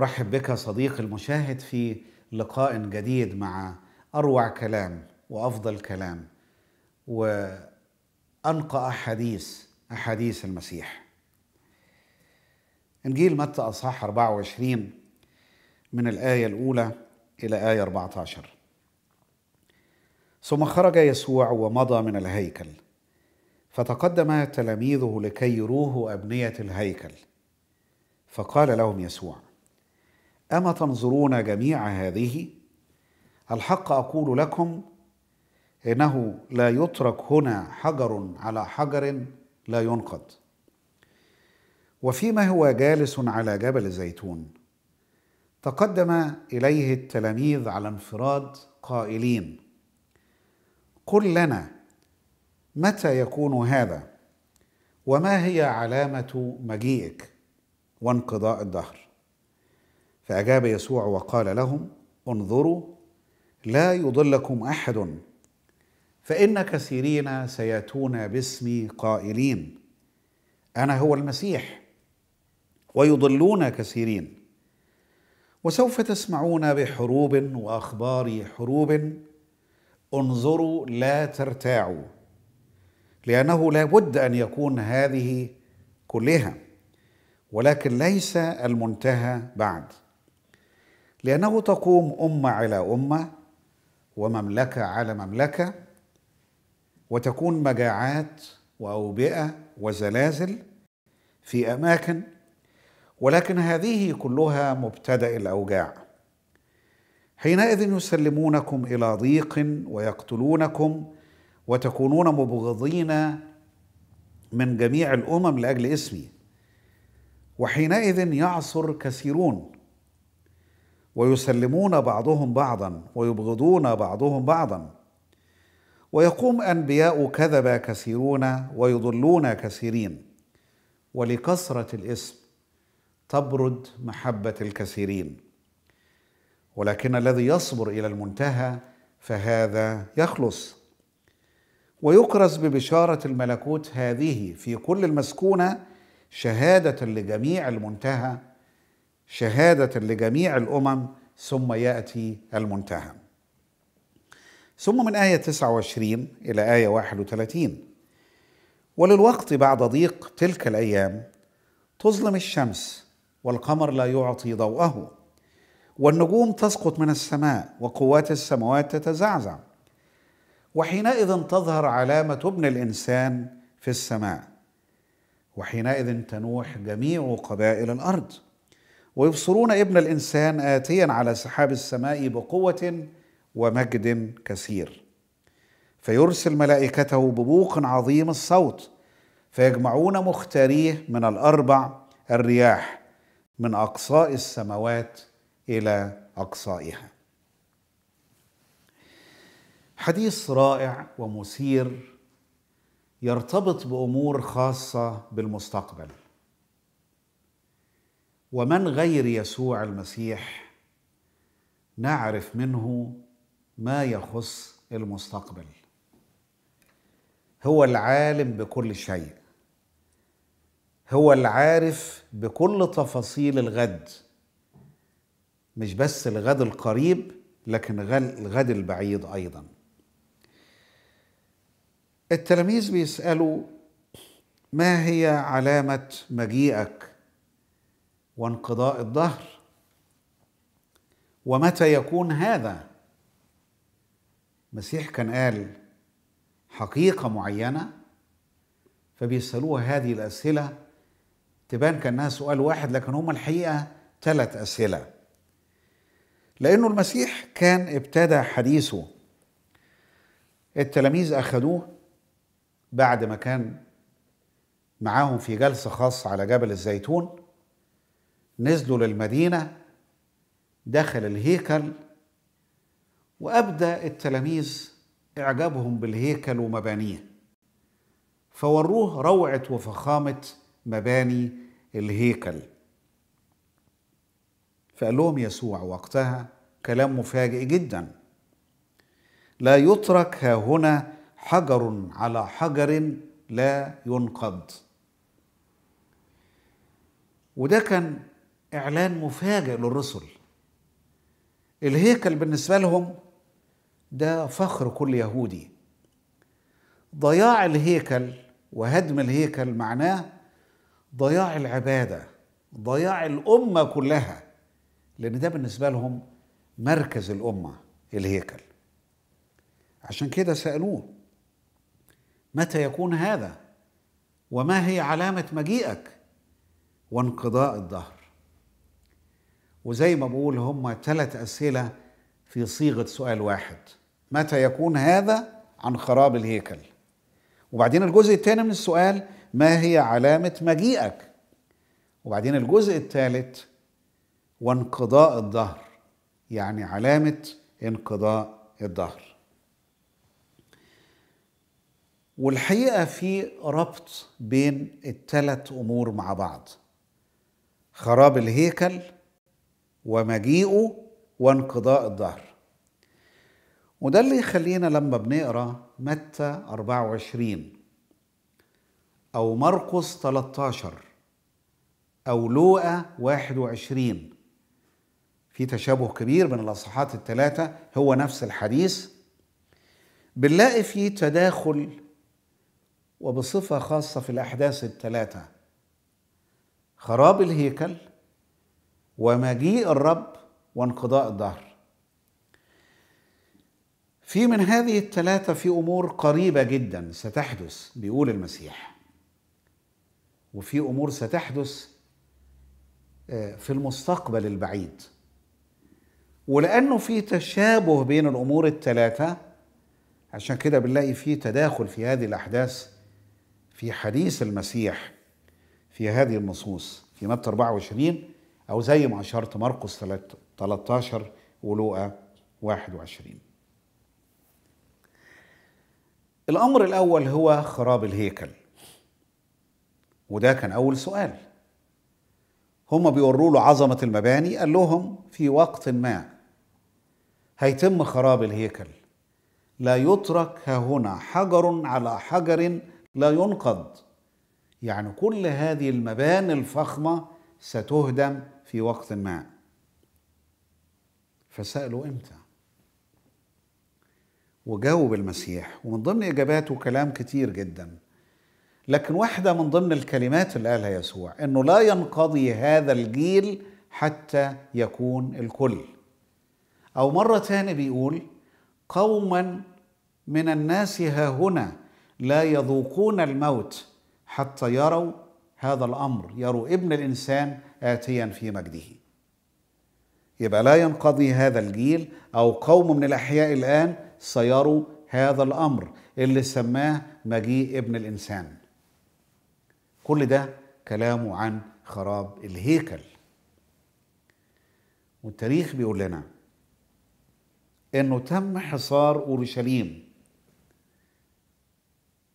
ارحب بك صديقي المشاهد في لقاء جديد مع اروع كلام وافضل كلام وانقى احاديث احاديث المسيح انجيل متى اصحاح 24 من الايه الاولى الى ايه 14 ثم خرج يسوع ومضى من الهيكل فتقدم تلاميذه لكي يروه ابنيه الهيكل فقال لهم يسوع اما تنظرون جميع هذه الحق اقول لكم انه لا يترك هنا حجر على حجر لا ينقض وفيما هو جالس على جبل الزيتون تقدم اليه التلاميذ على انفراد قائلين قل لنا متى يكون هذا وما هي علامه مجيئك وانقضاء الدهر فأجاب يسوع وقال لهم انظروا لا يضلكم أحد فإن كثيرين سيأتون باسمي قائلين أنا هو المسيح ويضلون كثيرين وسوف تسمعون بحروب واخبار حروب انظروا لا ترتاعوا لانه لا بد ان يكون هذه كلها ولكن ليس المنتهى بعد لأنه تقوم أمة على أمة ومملكة على مملكة وتكون مجاعات وأوبئة وزلازل في أماكن ولكن هذه كلها مبتدأ الأوجاع حينئذ يسلمونكم إلى ضيق ويقتلونكم وتكونون مبغضين من جميع الامم لاجل اسمي وحينئذ يعثر كثيرون ويسلمون بعضهم بعضا ويبغضون بعضهم بعضا ويقوم انبياء كذب كثيرون ويضلون كثيرين ولكثره الاسم تبرد محبه الكثيرين ولكن الذي يصبر الى المنتهى فهذا يخلص ويكرز ببشاره الملكوت هذه في كل المسكونه شهاده لجميع المنتهى شهاده لجميع الامم ثم ياتي المنتهى. ثم من ايه 29 الى ايه 31 وللوقت بعد ضيق تلك الايام تظلم الشمس والقمر لا يعطي ضوءه والنجوم تسقط من السماء وقوات السماوات تتزعزع وحينئذ تظهر علامه ابن الانسان في السماء وحينئذ تنوح جميع قبائل الارض ويبصرون ابن الانسان اتيا على سحاب السماء بقوه ومجد كثير فيرسل ملائكته ببوق عظيم الصوت فيجمعون مختاريه من الاربع الرياح من اقصاء السماوات الى اقصائها حديث رائع ومثير يرتبط بامور خاصه بالمستقبل ومن غير يسوع المسيح نعرف منه ما يخص المستقبل هو العالم بكل شيء هو العارف بكل تفاصيل الغد مش بس الغد القريب لكن الغد البعيد ايضا التلاميذ بيسالوا ما هي علامه مجيئك وانقضاء الظهر ومتى يكون هذا المسيح كان قال حقيقه معينه فبيسالوها هذه الاسئله تبان كانها سؤال واحد لكن هم الحقيقه ثلاث اسئله لانه المسيح كان ابتدى حديثه التلاميذ اخذوه بعد ما كان معاهم في جلسه خاصه على جبل الزيتون نزلوا للمدينة دخل الهيكل وأبدى التلاميذ إعجابهم بالهيكل ومبانيه فوروه روعة وفخامة مباني الهيكل فقال لهم يسوع وقتها كلام مفاجئ جدا لا يترك ها هنا حجر على حجر لا ينقض وده كان إعلان مفاجئ للرسل الهيكل بالنسبة لهم ده فخر كل يهودي ضياع الهيكل وهدم الهيكل معناه ضياع العبادة ضياع الأمة كلها لأن ده بالنسبة لهم مركز الأمة الهيكل عشان كده سألوه متى يكون هذا وما هي علامة مجيئك وانقضاء الدهر وزي ما بقول هم ثلاث أسئلة في صيغة سؤال واحد متى يكون هذا عن خراب الهيكل وبعدين الجزء الثاني من السؤال ما هي علامة مجيئك وبعدين الجزء الثالث وانقضاء الظهر يعني علامة انقضاء الظهر والحقيقة في ربط بين الثلاث أمور مع بعض خراب الهيكل ومجيئه وانقضاء الدهر وده اللي يخلينا لما بنقرا متى 24 او مرقس 13 او لوقا 21 في تشابه كبير بين الاصحاحات الثلاثه هو نفس الحديث بنلاقي فيه تداخل وبصفه خاصه في الاحداث الثلاثه خراب الهيكل ومجيء الرب وانقضاء الدهر في من هذه الثلاثة في أمور قريبة جدا ستحدث بيقول المسيح وفي أمور ستحدث آه، في المستقبل البعيد ولأنه في تشابه بين الأمور الثلاثة عشان كده بنلاقي في تداخل في هذه الأحداث في حديث المسيح في هذه النصوص في متى 24 أو زي ما أشرت مرقس 13 ولوقا 21 الأمر الأول هو خراب الهيكل وده كان أول سؤال هم بيوروا له عظمة المباني قال لهم في وقت ما هيتم خراب الهيكل لا يترك هنا حجر على حجر لا ينقض يعني كل هذه المباني الفخمة ستهدم في وقت ما فسألوا إمتى وجاوب المسيح ومن ضمن إجاباته كلام كتير جدا لكن واحدة من ضمن الكلمات اللي قالها يسوع إنه لا ينقضي هذا الجيل حتى يكون الكل أو مرة تاني بيقول قوما من الناس ها هنا لا يذوقون الموت حتى يروا هذا الامر يروا ابن الانسان اتيا في مجده يبقى لا ينقضي هذا الجيل او قوم من الاحياء الان سيروا هذا الامر اللي سماه مجيء ابن الانسان كل ده كلامه عن خراب الهيكل والتاريخ بيقول لنا انه تم حصار اورشليم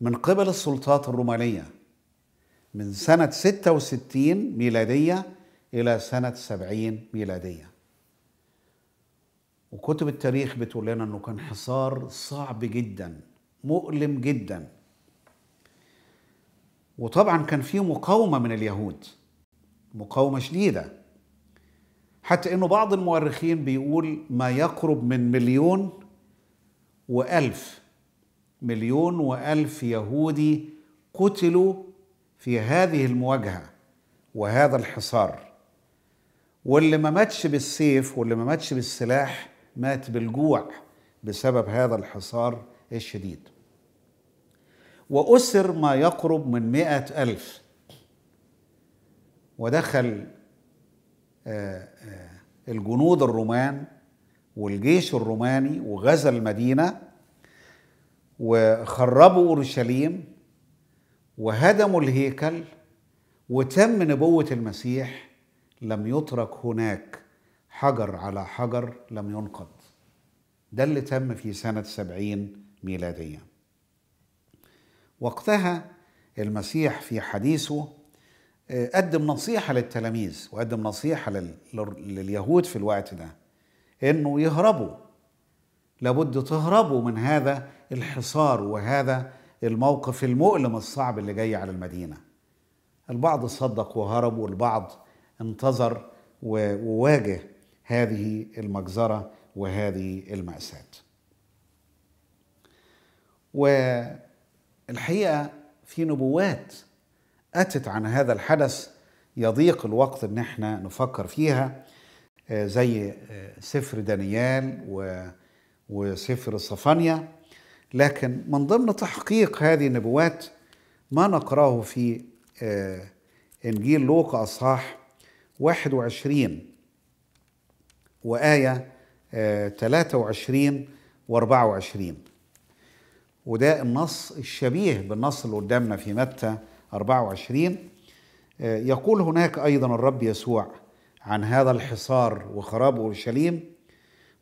من قبل السلطات الرومانيه من سنة 66 ميلادية إلى سنة 70 ميلادية وكتب التاريخ بتقول لنا أنه كان حصار صعب جدا مؤلم جدا وطبعا كان فيه مقاومة من اليهود مقاومة شديدة حتى أنه بعض المؤرخين بيقول ما يقرب من مليون وألف مليون وألف يهودي قتلوا في هذه المواجهه وهذا الحصار واللي ما ماتش بالسيف واللي ما ماتش بالسلاح مات بالجوع بسبب هذا الحصار الشديد وأسر ما يقرب من مئة ألف ودخل آه، آه، الجنود الرومان والجيش الروماني وغزا المدينة وخربوا أورشليم وهدموا الهيكل وتم نبوة المسيح لم يترك هناك حجر على حجر لم ينقض ده اللي تم في سنة سبعين ميلادية وقتها المسيح في حديثه آه، قدم نصيحة للتلاميذ وقدم نصيحة لليهود في الوقت ده انه يهربوا لابد تهربوا من هذا الحصار وهذا الموقف المؤلم الصعب اللي جاي على المدينه البعض صدق وهرب والبعض انتظر وواجه هذه المجزره وهذه الماساه والحقيقه في نبوات اتت عن هذا الحدث يضيق الوقت ان احنا نفكر فيها آه، زي آه، سفر دانيال وسفر صفانيا لكن من ضمن تحقيق هذه النبوات ما نقراه في آه، إنجيل لوقا أصحاح 21 وآية 23 آه، و24 وده النص الشبيه بالنص اللي قدامنا في متى 24 آه، يقول هناك أيضا الرب يسوع عن هذا الحصار وخراب أورشليم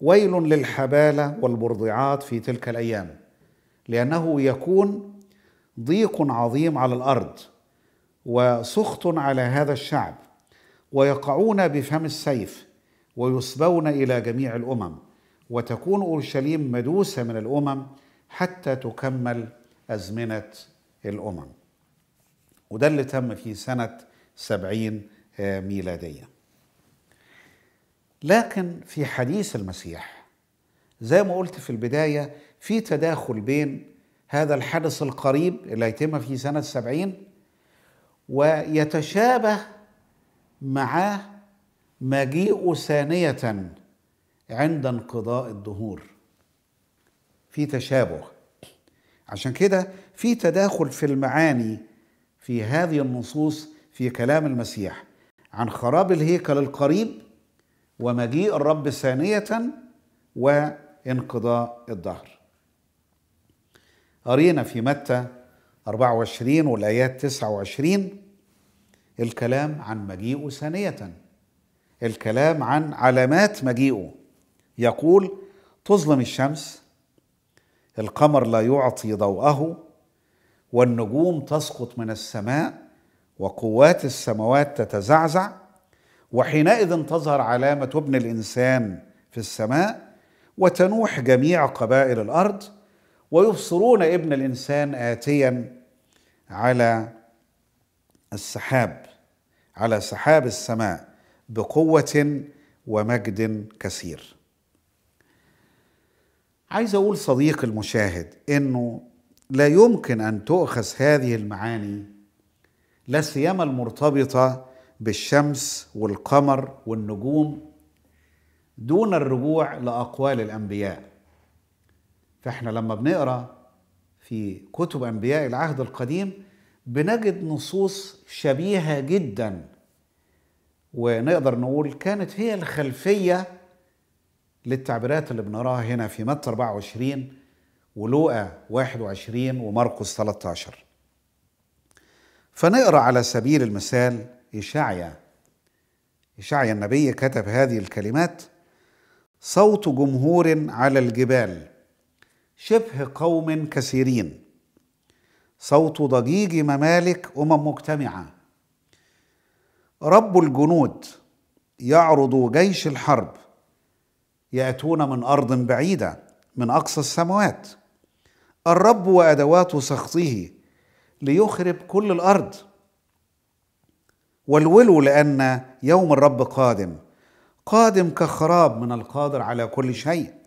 ويل للحبالة والبرضعات في تلك الأيام لأنه يكون ضيق عظيم على الأرض وسخط على هذا الشعب ويقعون بفم السيف ويسبون إلى جميع الأمم وتكون أورشليم مدوسة من الأمم حتى تكمل أزمنة الأمم وده اللي تم في سنة سبعين ميلادية لكن في حديث المسيح زي ما قلت في البداية في تداخل بين هذا الحدث القريب اللي هيتم في سنة السبعين ويتشابه معاه مجيء ثانية عند انقضاء الدهور في تشابه عشان كده في تداخل في المعاني في هذه النصوص في كلام المسيح عن خراب الهيكل القريب ومجيء الرب ثانية وانقضاء الدهر قرينا في متى 24 والآيات 29 الكلام عن مجيئه ثانية الكلام عن علامات مجيئه يقول تظلم الشمس القمر لا يعطي ضوءه والنجوم تسقط من السماء وقوات السماوات تتزعزع وحينئذ تظهر علامة ابن الإنسان في السماء وتنوح جميع قبائل الأرض ويبصرون ابن الانسان اتيا على السحاب على سحاب السماء بقوه ومجد كثير عايز اقول صديق المشاهد انه لا يمكن ان تؤخذ هذه المعاني لا سيما المرتبطه بالشمس والقمر والنجوم دون الرجوع لاقوال الانبياء فاحنا لما بنقرا في كتب انبياء العهد القديم بنجد نصوص شبيهه جدا ونقدر نقول كانت هي الخلفيه للتعبيرات اللي بنراها هنا في متى 24 ولوقا 21 ومرقس 13 فنقرا على سبيل المثال إشعيا إشعيا النبي كتب هذه الكلمات صوت جمهور على الجبال شبه قوم كثيرين صوت ضجيج ممالك أمم مجتمعة رب الجنود يعرض جيش الحرب يأتون من أرض بعيدة من أقصى السماوات الرب وأدوات سخطه ليخرب كل الأرض والولو لأن يوم الرب قادم قادم كخراب من القادر على كل شيء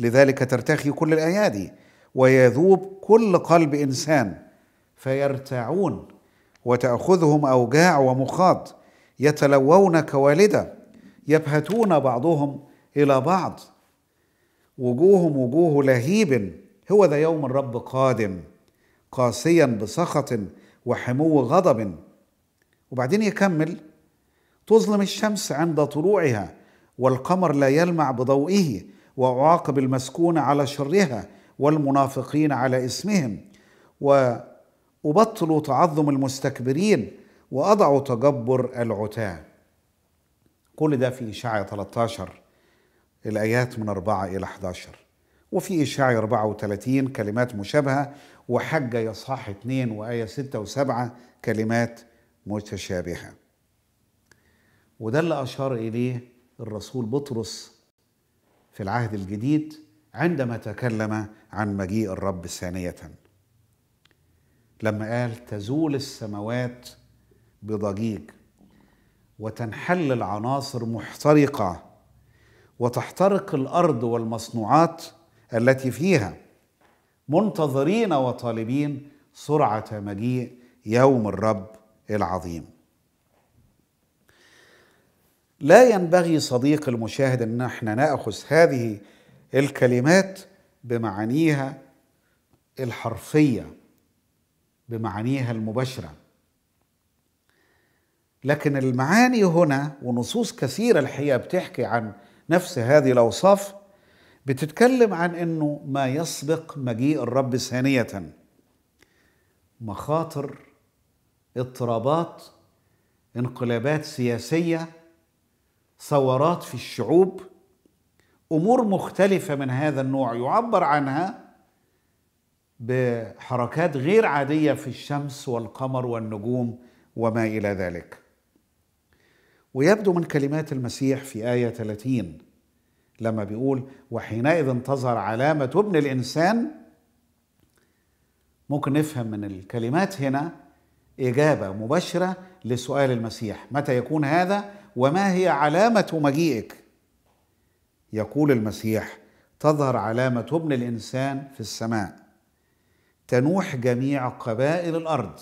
لذلك ترتخي كل الايادي ويذوب كل قلب انسان فيرتعون وتاخذهم اوجاع ومخاض يتلوون كوالده يبهتون بعضهم الى بعض وجوههم وجوه لهيب هو ذا يوم الرب قادم قاسيا بسخط وحمو غضب وبعدين يكمل تظلم الشمس عند طلوعها والقمر لا يلمع بضوئه وأعاقب المسكون على شرها والمنافقين على اسمهم وأبطل تعظم المستكبرين وأضع تجبر العتاة كل ده في اشعيا 13 الآيات من 4 إلى 11 وفي اشعيا 34 كلمات مشابهة وحجة يصح 2 وآية 6 و7 كلمات متشابهة وده اللي أشار إليه الرسول بطرس في العهد الجديد عندما تكلم عن مجيء الرب ثانية لما قال تزول السماوات بضجيج وتنحل العناصر محترقة وتحترق الأرض والمصنوعات التي فيها منتظرين وطالبين سرعة مجيء يوم الرب العظيم لا ينبغي صديق المشاهد ان احنا ناخذ هذه الكلمات بمعانيها الحرفيه بمعانيها المباشره لكن المعاني هنا ونصوص كثيره الحقيقه بتحكي عن نفس هذه الاوصاف بتتكلم عن انه ما يسبق مجيء الرب ثانيه مخاطر اضطرابات انقلابات سياسيه ثورات في الشعوب امور مختلفه من هذا النوع يعبر عنها بحركات غير عاديه في الشمس والقمر والنجوم وما الى ذلك ويبدو من كلمات المسيح في ايه 30 لما بيقول وحينئذ انتظر علامه ابن الانسان ممكن نفهم من الكلمات هنا اجابه مباشره لسؤال المسيح متى يكون هذا وما هي علامه مجيئك يقول المسيح تظهر علامه ابن الانسان في السماء تنوح جميع قبائل الارض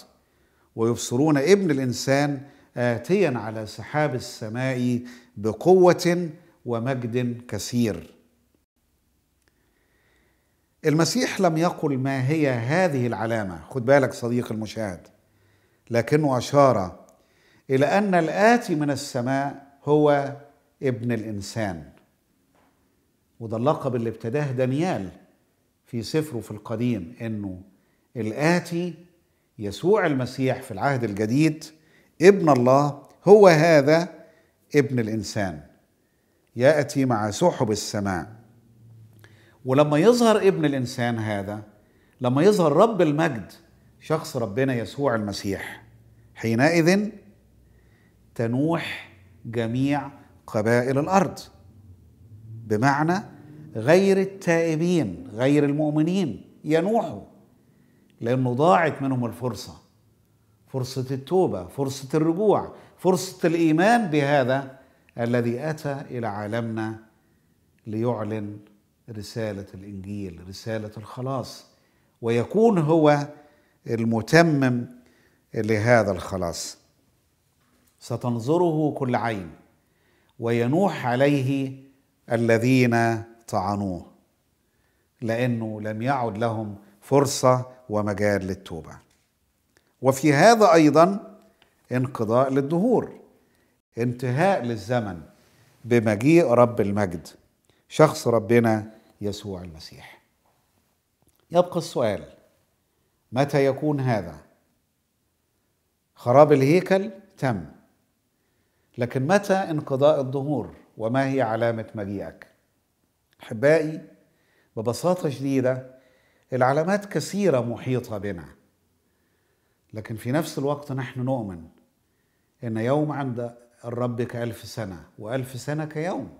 ويبصرون ابن الانسان اتيا على سحاب السماء بقوه ومجد كثير المسيح لم يقل ما هي هذه العلامه خد بالك صديق المشاهد لكنه اشار الى ان الاتي من السماء هو ابن الانسان وده اللقب اللي ابتداه دانيال في سفره في القديم انه الاتي يسوع المسيح في العهد الجديد ابن الله هو هذا ابن الانسان ياتي مع سحب السماء ولما يظهر ابن الانسان هذا لما يظهر رب المجد شخص ربنا يسوع المسيح حينئذ تنوح جميع قبائل الارض بمعنى غير التائبين غير المؤمنين ينوحوا لانه ضاعت منهم الفرصه فرصه التوبه فرصه الرجوع فرصه الايمان بهذا الذي اتى الى عالمنا ليعلن رساله الانجيل رساله الخلاص ويكون هو المتمم لهذا الخلاص ستنظره كل عين وينوح عليه الذين طعنوه لانه لم يعد لهم فرصه ومجال للتوبه وفي هذا ايضا انقضاء للدهور انتهاء للزمن بمجيء رب المجد شخص ربنا يسوع المسيح يبقى السؤال متى يكون هذا خراب الهيكل تم لكن متى انقضاء الظهور وما هي علامة مجيئك؟ أحبائي ببساطة شديدة العلامات كثيرة محيطة بنا لكن في نفس الوقت نحن نؤمن إن يوم عند الرب كألف سنة وألف سنة كيوم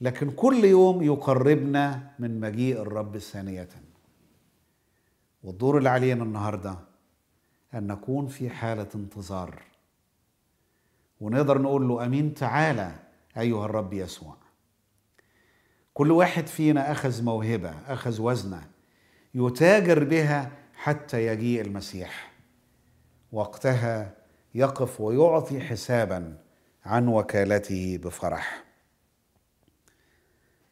لكن كل يوم يقربنا من مجيء الرب ثانية والدور اللي علينا النهارده أن نكون في حالة انتظار ونقدر نقول له امين تعالى ايها الرب يسوع كل واحد فينا اخذ موهبه اخذ وزنه يتاجر بها حتى يجيء المسيح وقتها يقف ويعطي حسابا عن وكالته بفرح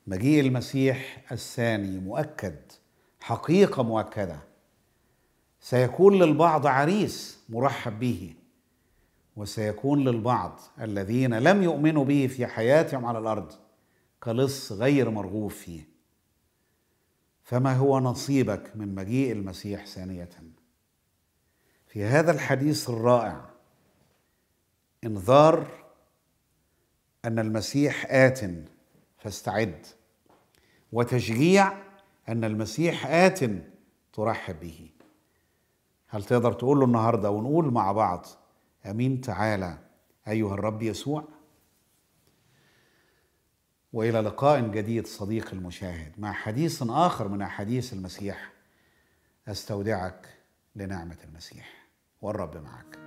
مجيء المسيح الثاني مؤكد حقيقه مؤكده سيكون للبعض عريس مرحب به وسيكون للبعض الذين لم يؤمنوا به في حياتهم على الارض كلص غير مرغوب فيه فما هو نصيبك من مجيء المسيح ثانيه في هذا الحديث الرائع انذار ان المسيح ات فاستعد وتشجيع ان المسيح ات ترحب به هل تقدر تقول له النهارده ونقول مع بعض امين تعالى ايها الرب يسوع والى لقاء جديد صديقي المشاهد مع حديث اخر من احاديث المسيح استودعك لنعمه المسيح والرب معك